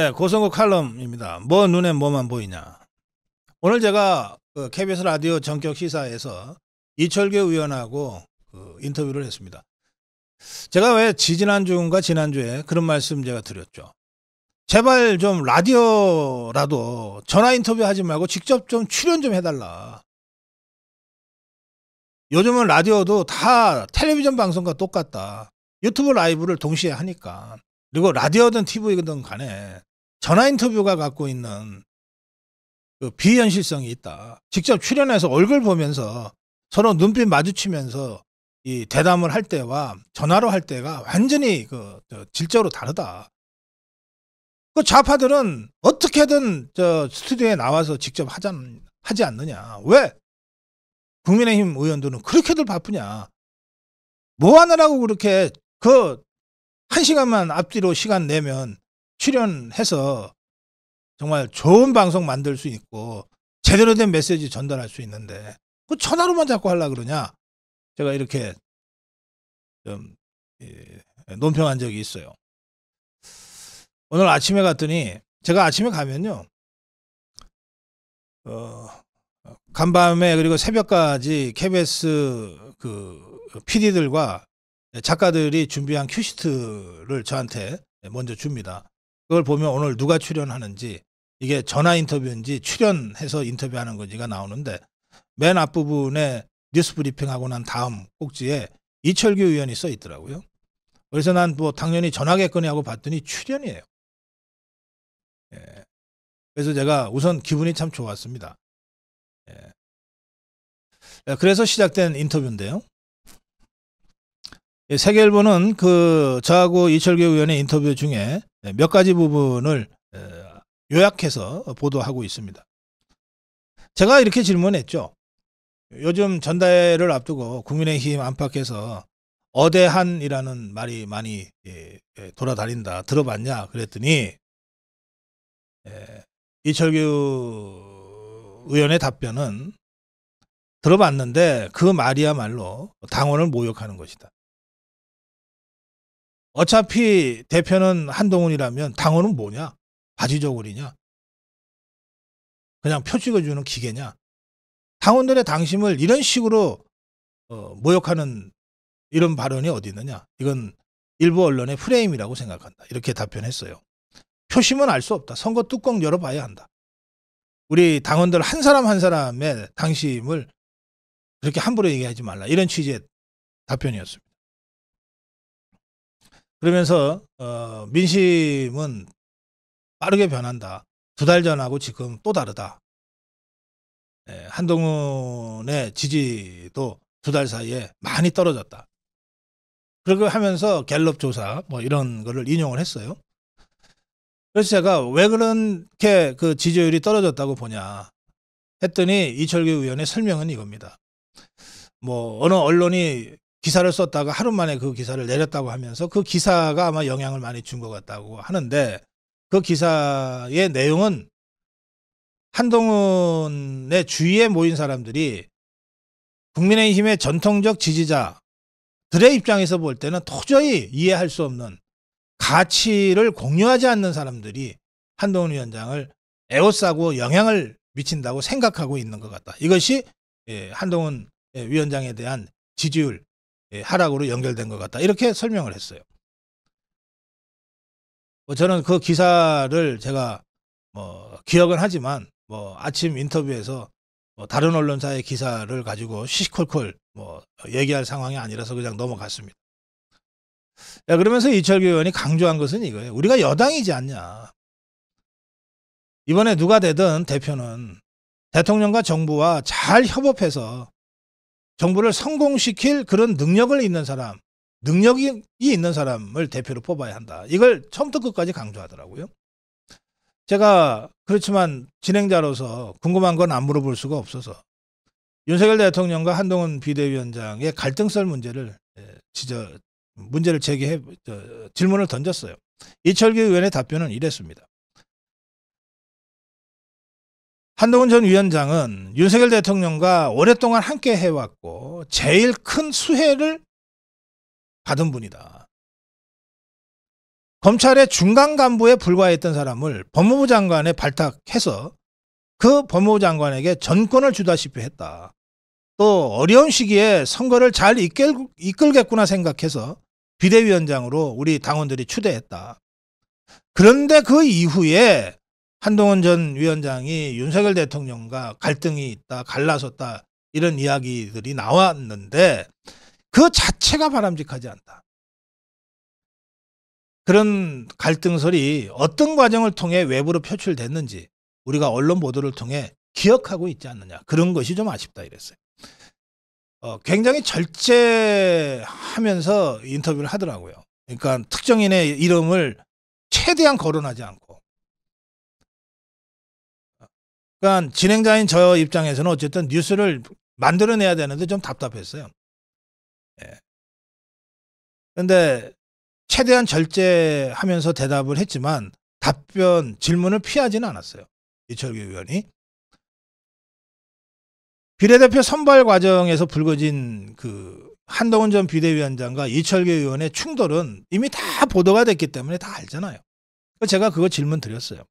네, 고성국 칼럼입니다. 뭐눈에 뭐만 보이냐. 오늘 제가 그 KBS 라디오 전격 시사에서 이철규 의원하고 그 인터뷰를 했습니다. 제가 왜 지지난주인가 지난주에 그런 말씀 제가 드렸죠. 제발 좀 라디오라도 전화 인터뷰 하지 말고 직접 좀 출연 좀 해달라. 요즘은 라디오도 다 텔레비전 방송과 똑같다. 유튜브 라이브를 동시에 하니까. 그리고 라디오든 TV든 간에 전화 인터뷰가 갖고 있는 그 비현실성이 있다. 직접 출연해서 얼굴 보면서 서로 눈빛 마주치면서 이 대담을 할 때와 전화로 할 때가 완전히 그 질적으로 다르다. 그 좌파들은 어떻게든 저 스튜디오에 나와서 직접 하자 하지 않느냐. 왜 국민의힘 의원들은 그렇게들 바쁘냐. 뭐 하느라고 그렇게 그 한 시간만 앞뒤로 시간 내면 출연해서 정말 좋은 방송 만들 수 있고 제대로 된 메시지 전달할 수 있는데 그 천하로만 자꾸 하려 그러냐? 제가 이렇게 좀 예, 논평한 적이 있어요. 오늘 아침에 갔더니 제가 아침에 가면요. 어, 간밤에 그리고 새벽까지 KBS 그 PD들과 작가들이 준비한 큐시트를 저한테 먼저 줍니다. 그걸 보면 오늘 누가 출연하는지 이게 전화 인터뷰인지 출연해서 인터뷰하는 건지가 나오는데 맨 앞부분에 뉴스 브리핑하고 난 다음 꼭지에 이철규 의원이 써 있더라고요. 그래서 난 뭐 당연히 전화겠거니 하고 봤더니 출연이에요. 예. 그래서 제가 우선 기분이 참 좋았습니다. 예. 예 그래서 시작된 인터뷰인데요. 세계일보는 그 저하고 이철규 의원의 인터뷰 중에 몇 가지 부분을 요약해서 보도하고 있습니다. 제가 이렇게 질문했죠. 요즘 전달을 앞두고 국민의힘 안팎에서 어대한이라는 말이 많이 예, 예, 돌아다닌다. 들어봤냐? 그랬더니 이철규 의원의 답변은 들어봤는데 그 말이야말로 당원을 모욕하는 것이다. 어차피 대표는 한동훈이라면 당원은 뭐냐? 바지 저고리냐? 그냥 표 찍어주는 기계냐? 당원들의 당심을 이런 식으로 어, 모욕하는 이런 발언이 어디 있느냐? 이건 일부 언론의 프레임이라고 생각한다. 이렇게 답변했어요. 표심은 알 수 없다. 선거 뚜껑 열어봐야 한다. 우리 당원들 한 사람 한 사람의 당심을 그렇게 함부로 얘기하지 말라. 이런 취지의 답변이었습니다. 그러면서 어, 민심은 빠르게 변한다. 두 달 전하고 지금 또 다르다. 예, 한동훈의 지지도 두 달 사이에 많이 떨어졌다. 그렇게 하면서 갤럽 조사 뭐 이런 거를 인용을 했어요. 그래서 제가 왜 그렇게 그 지지율이 떨어졌다고 보냐 했더니 이철규 의원의 설명은 이겁니다. 뭐 어느 언론이 기사를 썼다가 하루 만에 그 기사를 내렸다고 하면서 그 기사가 아마 영향을 많이 준 것 같다고 하는데 그 기사의 내용은 한동훈의 주위에 모인 사람들이 국민의힘의 전통적 지지자들의 입장에서 볼 때는 도저히 이해할 수 없는 가치를 공유하지 않는 사람들이 한동훈 위원장을 애호싸고 영향을 미친다고 생각하고 있는 것 같다. 이것이 예, 한동훈 위원장에 대한 지지율 예, 하락으로 연결된 것 같다. 이렇게 설명을 했어요. 뭐 저는 그 기사를 제가 뭐 기억은 하지만 뭐 아침 인터뷰에서 뭐 다른 언론사의 기사를 가지고 시시콜콜 뭐 얘기할 상황이 아니라서 그냥 넘어갔습니다. 야, 그러면서 이철규 의원이 강조한 것은 이거예요. 우리가 여당이지 않냐. 이번에 누가 되든 대표는 대통령과 정부와 잘 협업해서 정부를 성공시킬 그런 능력을 있는 사람, 능력이 있는 사람을 대표로 뽑아야 한다. 이걸 처음부터 끝까지 강조하더라고요. 제가 그렇지만 진행자로서 궁금한 건 안 물어볼 수가 없어서 윤석열 대통령과 한동훈 비대위원장의 갈등설 문제를 예, 지적 문제를 제기해 질문을 던졌어요. 이철규 의원의 답변은 이랬습니다. 한동훈 전 위원장은 윤석열 대통령과 오랫동안 함께 해왔고 제일 큰 수혜를 받은 분이다. 검찰의 중간 간부에 불과했던 사람을 법무부 장관에 발탁해서 그 법무부 장관에게 전권을 주다시피 했다. 또 어려운 시기에 선거를 잘 이끌, 이끌겠구나 생각해서 비대위원장으로 우리 당원들이 추대했다. 그런데 그 이후에 한동훈 전 위원장이 윤석열 대통령과 갈등이 있다, 갈라섰다 이런 이야기들이 나왔는데 그 자체가 바람직하지 않다. 그런 갈등설이 어떤 과정을 통해 외부로 표출됐는지 우리가 언론 보도를 통해 기억하고 있지 않느냐. 그런 것이 좀 아쉽다 이랬어요. 어, 굉장히 절제하면서 인터뷰를 하더라고요. 그러니까 특정인의 이름을 최대한 거론하지 않고 그러니까 진행자인 저 입장에서는 어쨌든 뉴스를 만들어내야 되는데 좀 답답했어요. 예. 근데 최대한 절제하면서 대답을 했지만 답변 질문을 피하지는 않았어요. 이철규 의원이 비례대표 선발 과정에서 불거진 그 한동훈 전 비대위원장과 이철규 의원의 충돌은 이미 다 보도가 됐기 때문에 다 알잖아요. 제가 그거 질문 드렸어요.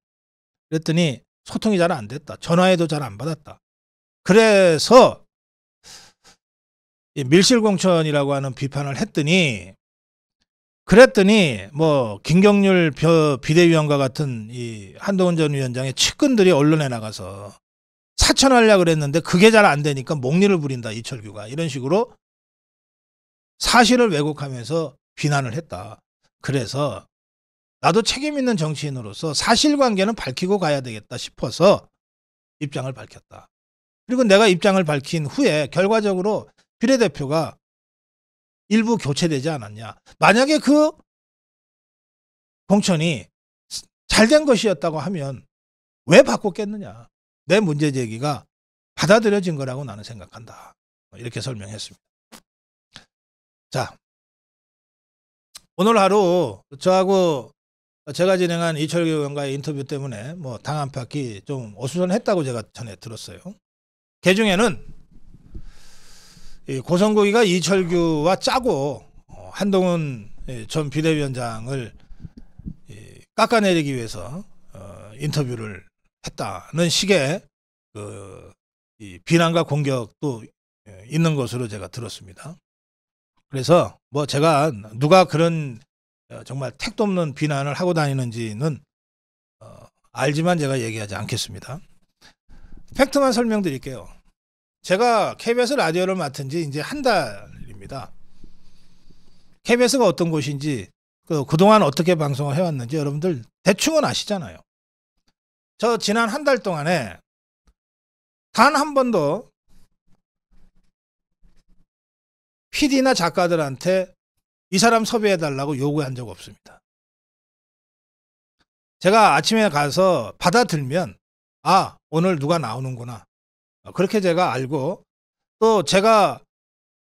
그랬더니 소통이 잘 안 됐다. 전화해도 잘 안 받았다. 그래서 밀실공천이라고 하는 비판을 했더니 그랬더니 뭐 김경률 비대위원과 같은 이 한동훈 전 위원장의 측근들이 언론에 나가서 사천하려 고 그랬는데 그게 잘 안 되니까 목리를 부린다 이철규가 이런 식으로 사실을 왜곡하면서 비난을 했다. 그래서 나도 책임 있는 정치인으로서 사실관계는 밝히고 가야 되겠다 싶어서 입장을 밝혔다. 그리고 내가 입장을 밝힌 후에 결과적으로 비례대표가 일부 교체되지 않았냐. 만약에 그 공천이 잘 된 것이었다고 하면 왜 바꿨겠느냐. 내 문제 제기가 받아들여진 거라고 나는 생각한다. 뭐 이렇게 설명했습니다. 자, 오늘 하루 저하고 제가 진행한 이철규 의원과의 인터뷰 때문에 뭐당한파이좀 어수선했다고 제가 전에 들었어요. 그 중에는 고성국이가 이철규와 짜고 어, 한동훈 예, 전 비대위원장을 깎아내리기 위해서 어, 인터뷰를 했다는 식의 그 비난과 공격도 예, 있는 것으로 제가 들었습니다. 그래서 뭐 제가 누가 그런 어, 정말 택도 없는 비난을 하고 다니는지는 어, 알지만 제가 얘기하지 않겠습니다. 팩트만 설명드릴게요. 제가 KBS 라디오를 맡은 지 이제 한 달입니다. KBS가 어떤 곳인지 그 그동안 어떻게 방송을 해왔는지 여러분들 대충은 아시잖아요. 저 지난 한 달 동안에 단 한 번도 PD나 작가들한테 이 사람 섭외해달라고 요구한 적 없습니다. 제가 아침에 가서 받아들면 아 오늘 누가 나오는구나 그렇게 제가 알고 또 제가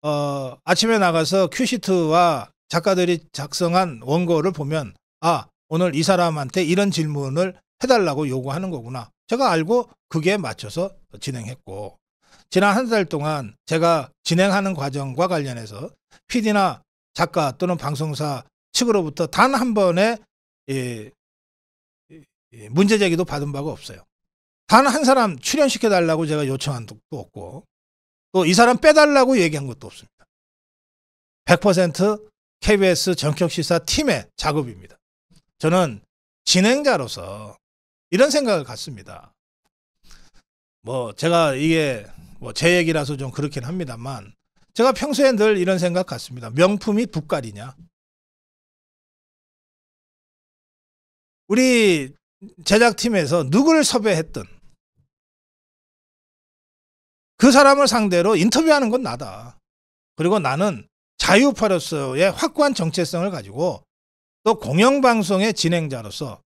어, 아침에 나가서 큐시트와 작가들이 작성한 원고를 보면 아 오늘 이 사람한테 이런 질문을 해달라고 요구하는 거구나 제가 알고 그게 맞춰서 진행했고 지난 한 달 동안 제가 진행하는 과정과 관련해서 PD나 작가 또는 방송사 측으로부터 단 한 번의 예, 예, 문제 제기도 받은 바가 없어요. 단 한 사람 출연시켜 달라고 제가 요청한 것도 없고 또 이 사람 빼달라고 얘기한 것도 없습니다. 100% KBS 전격시사 팀의 작업입니다. 저는 진행자로서 이런 생각을 갖습니다. 뭐 제가 이게 뭐제 얘기라서 좀 그렇긴 합니다만 제가 평소에 늘 이런 생각 같습니다. 명품이 북갈이냐? 우리 제작팀에서 누구를 섭외했든 그 사람을 상대로 인터뷰하는 건 나다. 그리고 나는 자유파로서의 확고한 정체성을 가지고 또 공영방송의 진행자로서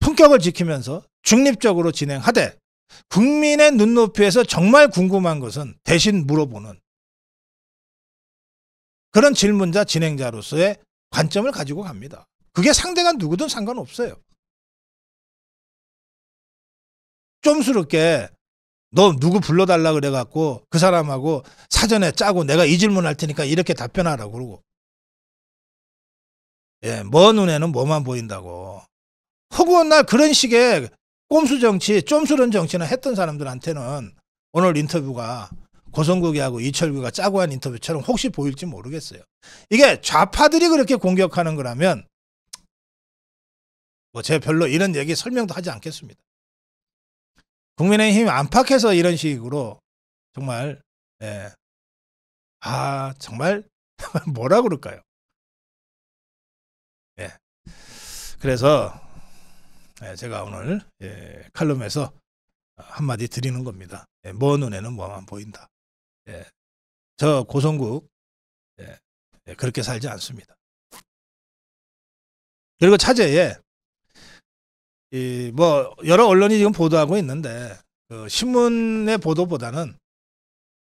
품격을 지키면서 중립적으로 진행하되 국민의 눈높이에서 정말 궁금한 것은 대신 물어보는 그런 질문자 진행자로서의 관점을 가지고 갑니다. 그게 상대가 누구든 상관없어요. 좀스럽게 너 누구 불러달라 그래갖고 그 사람하고 사전에 짜고 내가 이 질문 할 테니까 이렇게 답변하라고 그러고 예, 먼 뭐 눈에는 뭐만 보인다고. 허구한 날 그런 식의 꼼수 정치, 쫌수런 정치는 했던 사람들한테는 오늘 인터뷰가 고성국이하고 이철규가 짜고 한 인터뷰처럼 혹시 보일지 모르겠어요. 이게 좌파들이 그렇게 공격하는 거라면 뭐제 별로 이런 얘기 설명도 하지 않겠습니다. 국민의힘 안팎에서 이런 식으로 정말 예. 아 정말 뭐라 그럴까요? 예. 그래서 예, 제가 오늘 예, 칼럼에서 한마디 드리는 겁니다. 예, 먼 뭐 눈에는 뭐만 보인다. 예, 저 고성국 예, 예 그렇게 살지 않습니다. 그리고 차제에 이뭐 여러 언론이 지금 보도하고 있는데 그 신문의 보도보다는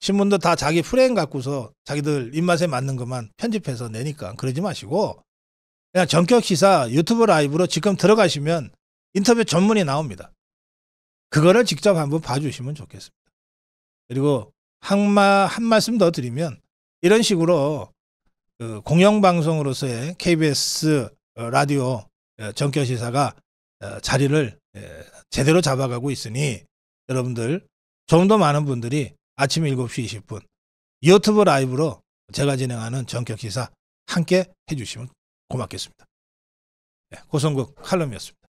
신문도 다 자기 프레임 갖고서 자기들 입맛에 맞는 것만 편집해서 내니까 그러지 마시고 그냥 전격 시사 유튜브 라이브로 지금 들어가시면 인터뷰 전문이 나옵니다. 그거를 직접 한번 봐주시면 좋겠습니다. 그리고 한마 한 말씀 더 드리면 이런 식으로 그 공영방송으로서의 KBS 어, 라디오 전교 어, 시사가 어, 자리를 예, 제대로 잡아가고 있으니 여러분들 좀 더 많은 분들이 아침 7시 20분 유튜브 라이브로 제가 진행하는 전격 기사 함께 해주시면 고맙겠습니다. 예, 고성국 칼럼이었습니다.